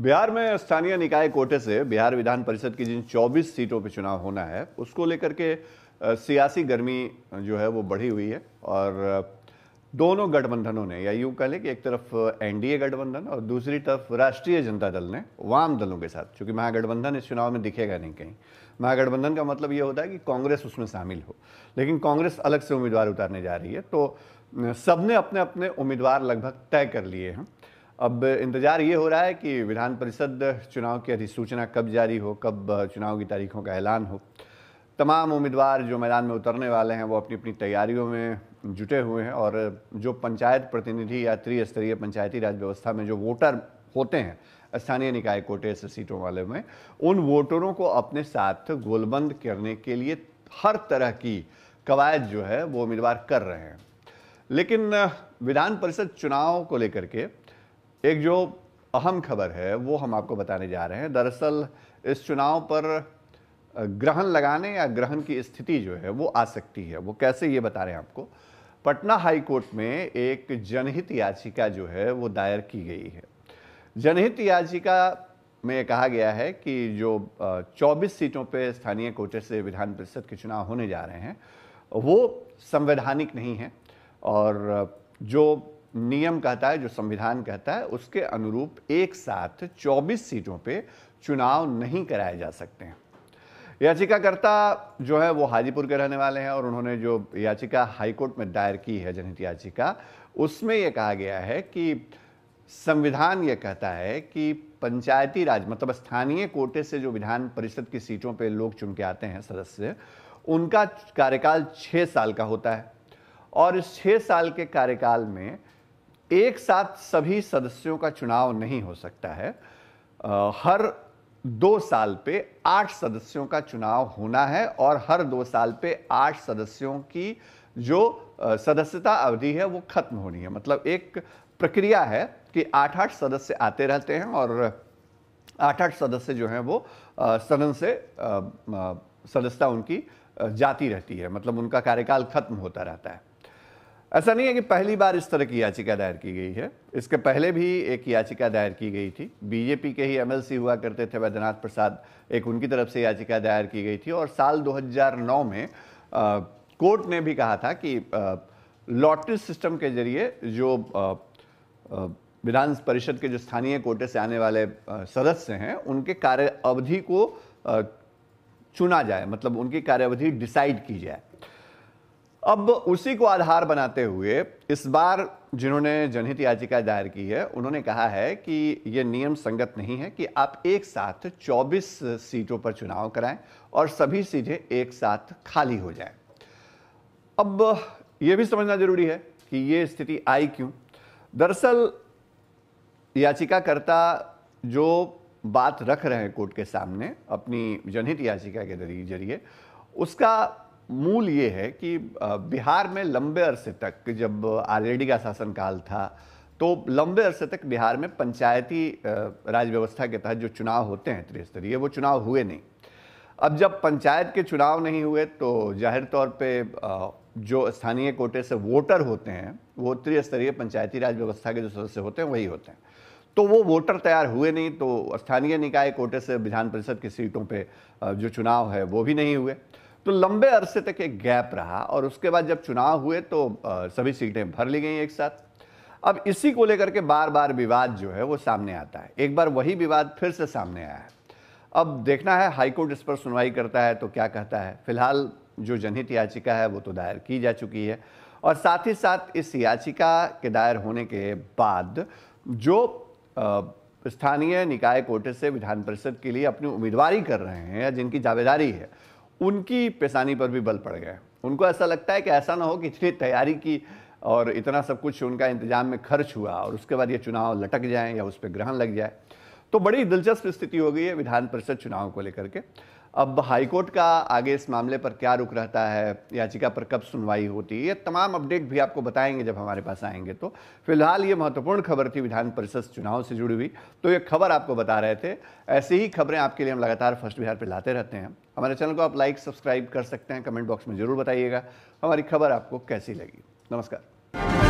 बिहार में स्थानीय निकाय कोटे से बिहार विधान परिषद की जिन 24 सीटों पर चुनाव होना है उसको लेकर के सियासी गर्मी जो है वो बढ़ी हुई है और दोनों गठबंधनों ने या यूं कह लें कि एक तरफ एनडीए गठबंधन और दूसरी तरफ राष्ट्रीय जनता दल ने वाम दलों के साथ क्योंकि महागठबंधन इस चुनाव में दिखेगा नहीं कहीं महागठबंधन का मतलब ये होता है कि कांग्रेस उसमें शामिल हो लेकिन कांग्रेस अलग से उम्मीदवार उतारने जा रही है तो सबने अपने अपने उम्मीदवार लगभग तय कर लिए हैं अब इंतज़ार ये हो रहा है कि विधान परिषद चुनाव की अधिसूचना कब जारी हो कब चुनाव की तारीखों का ऐलान हो तमाम उम्मीदवार जो मैदान में उतरने वाले हैं वो अपनी अपनी तैयारियों में जुटे हुए हैं और जो पंचायत प्रतिनिधि या त्रिस्तरीय पंचायती राज व्यवस्था में जो वोटर होते हैं स्थानीय निकाय कोटे से सीटों वाले में उन वोटरों को अपने साथ गोलबंद करने के लिए हर तरह की कवायद जो है वो उम्मीदवार कर रहे हैं लेकिन विधान परिषद चुनाव को लेकर के एक जो अहम खबर है वो हम आपको बताने जा रहे हैं दरअसल इस चुनाव पर ग्रहण लगाने या ग्रहण की स्थिति जो है वो आ सकती है वो कैसे ये बता रहे हैं आपको पटना हाई कोर्ट में एक जनहित याचिका जो है वो दायर की गई है जनहित याचिका में कहा गया है कि जो 24 सीटों पे स्थानीय कोटे से विधान परिषद के चुनाव होने जा रहे हैं वो संवैधानिक नहीं है और जो नियम कहता है जो संविधान कहता है उसके अनुरूप एक साथ 24 सीटों पे चुनाव नहीं कराए जा सकते हैं याचिकाकर्ता जो है वो हाजीपुर के रहने वाले हैं और उन्होंने जो याचिका हाईकोर्ट में दायर की है जनहित याचिका उसमें ये कहा गया है कि संविधान ये कहता है कि पंचायती राज मतलब स्थानीय कोटे से जो विधान परिषद की सीटों पे लोग चुन के आते हैं सदस्य उनका कार्यकाल छः साल का होता है और इस छः साल के कार्यकाल में एक साथ सभी सदस्यों का चुनाव नहीं हो सकता है आ, हर दो साल पे आठ सदस्यों का चुनाव होना है और हर दो साल पे आठ सदस्यों की जो सदस्यता अवधि है वो खत्म होनी है मतलब एक प्रक्रिया है कि आठ आठ सदस्य आते रहते हैं और आठ आठ सदस्य जो हैं वो सदन से सदस्यता उनकी जाती रहती है मतलब उनका कार्यकाल खत्म होता रहता है ऐसा नहीं है कि पहली बार इस तरह की याचिका दायर की गई है इसके पहले भी एक याचिका दायर की गई थी बीजेपी के ही एमएलसी हुआ करते थे वैद्यनाथ प्रसाद एक उनकी तरफ से याचिका दायर की गई थी और साल 2009 में आ, कोर्ट ने भी कहा था कि लॉटरी सिस्टम के जरिए जो विधान परिषद के जो स्थानीय कोटे से आने वाले सदस्य हैं उनके कार्य अवधि को चुना जाए मतलब उनकी कार्यावधि डिसाइड की जाए अब उसी को आधार बनाते हुए इस बार जिन्होंने जनहित याचिका दायर की है उन्होंने कहा है कि ये नियम संगत नहीं है कि आप एक साथ 24 सीटों पर चुनाव कराएं और सभी सीटें एक साथ खाली हो जाएं। अब ये भी समझना जरूरी है कि ये स्थिति आई क्यों दरअसल याचिकाकर्ता जो बात रख रहे हैं कोर्ट के सामने अपनी जनहित याचिका के जरिए उसका मूल ये है कि बिहार में लंबे अरसे तक जब आरजेडी का शासनकाल था तो लंबे अरसे तक बिहार में पंचायती राज व्यवस्था के तहत जो चुनाव होते हैं त्रिस्तरीय वो चुनाव हुए नहीं अब जब पंचायत के चुनाव नहीं हुए तो जाहिर तौर पे जो स्थानीय कोटे से वोटर होते हैं वो त्रिस्तरीय पंचायती राज व्यवस्था के जो सदस्य होते हैं वही होते हैं तो वो वोटर तैयार हुए नहीं तो स्थानीय निकाय कोटे से विधान परिषद की सीटों पे जो चुनाव है वो भी नहीं हुए तो लंबे अरसे तक एक गैप रहा और उसके बाद जब चुनाव हुए तो सभी सीटें भर ली गई एक साथ अब इसी को लेकर के बार बार विवाद जो है वो सामने आता है एक बार वही विवाद फिर से सामने आया है अब देखना है हाईकोर्ट इस पर सुनवाई करता है तो क्या कहता है फिलहाल जो जनहित याचिका है वो तो दायर की जा चुकी है और साथ ही साथ इस याचिका के दायर होने के बाद जो स्थानीय निकाय कोटे से विधान परिषद के लिए अपनी उम्मीदवारी कर रहे हैं या जिनकी जावेदारी है उनकी पेशानी पर भी बल पड़ गया उनको ऐसा लगता है कि ऐसा ना हो कि इतनी तैयारी की और इतना सब कुछ उनका इंतजाम में खर्च हुआ और उसके बाद ये चुनाव लटक जाएँ या उस पर ग्रहण लग जाए तो बड़ी दिलचस्प स्थिति हो गई है विधान परिषद चुनाव को लेकर के अब हाईकोर्ट का आगे इस मामले पर क्या रुख रहता है याचिका पर कब सुनवाई होती है ये तमाम अपडेट भी आपको बताएंगे जब हमारे पास आएंगे तो फिलहाल ये महत्वपूर्ण खबर थी विधान परिषद चुनाव से जुड़ी हुई तो ये खबर आपको बता रहे थे ऐसी ही खबरें आपके लिए हम लगातार फर्स्ट बिहार पर लाते रहते हैं हमारे चैनल को आप लाइक सब्सक्राइब कर सकते हैं कमेंट बॉक्स में जरूर बताइएगा हमारी खबर आपको कैसी लगी नमस्कार